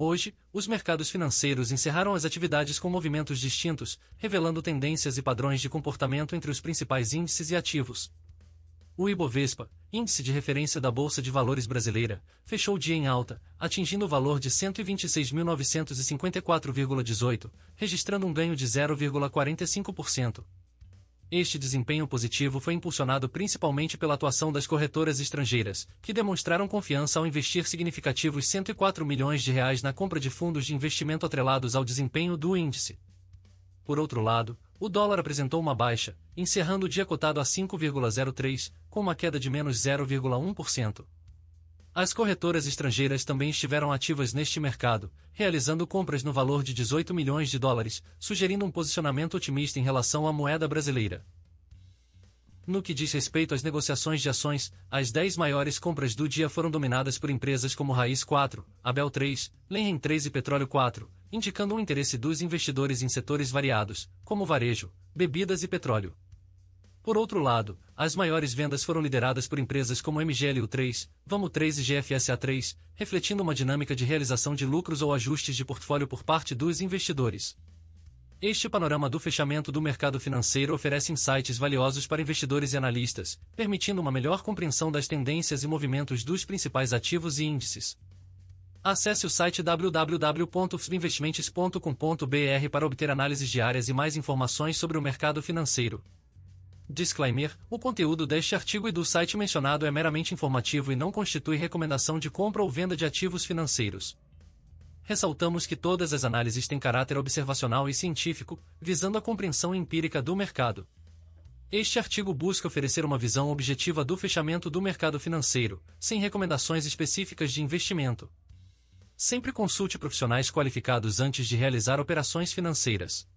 Hoje, os mercados financeiros encerraram as atividades com movimentos distintos, revelando tendências e padrões de comportamento entre os principais índices e ativos. O Ibovespa, índice de referência da Bolsa de Valores brasileira, fechou o dia em alta, atingindo o valor de 126.954,18, registrando um ganho de 0,45%. Este desempenho positivo foi impulsionado principalmente pela atuação das corretoras estrangeiras, que demonstraram confiança ao investir significativos 104 milhões de reais na compra de fundos de investimento atrelados ao desempenho do índice. Por outro lado, o dólar apresentou uma baixa, encerrando o dia cotado a 5,03, com uma queda de menos 0,1%. As corretoras estrangeiras também estiveram ativas neste mercado, realizando compras no valor de 18 milhões de dólares, sugerindo um posicionamento otimista em relação à moeda brasileira. No que diz respeito às negociações de ações, as 10 maiores compras do dia foram dominadas por empresas como Raiz 4, Abel 3, Lenren 3 e Petróleo 4, indicando o um interesse dos investidores em setores variados, como varejo, bebidas e petróleo. Por outro lado, as maiores vendas foram lideradas por empresas como MGLU3, Vamo3 e GFSA3, refletindo uma dinâmica de realização de lucros ou ajustes de portfólio por parte dos investidores. Este panorama do fechamento do mercado financeiro oferece insights valiosos para investidores e analistas, permitindo uma melhor compreensão das tendências e movimentos dos principais ativos e índices. Acesse o site www.fbinvestimentos.com.br para obter análises diárias e mais informações sobre o mercado financeiro. Disclaimer: O conteúdo deste artigo e do site mencionado é meramente informativo e não constitui recomendação de compra ou venda de ativos financeiros. Ressaltamos que todas as análises têm caráter observacional e científico, visando a compreensão empírica do mercado. Este artigo busca oferecer uma visão objetiva do fechamento do mercado financeiro, sem recomendações específicas de investimento. Sempre consulte profissionais qualificados antes de realizar operações financeiras.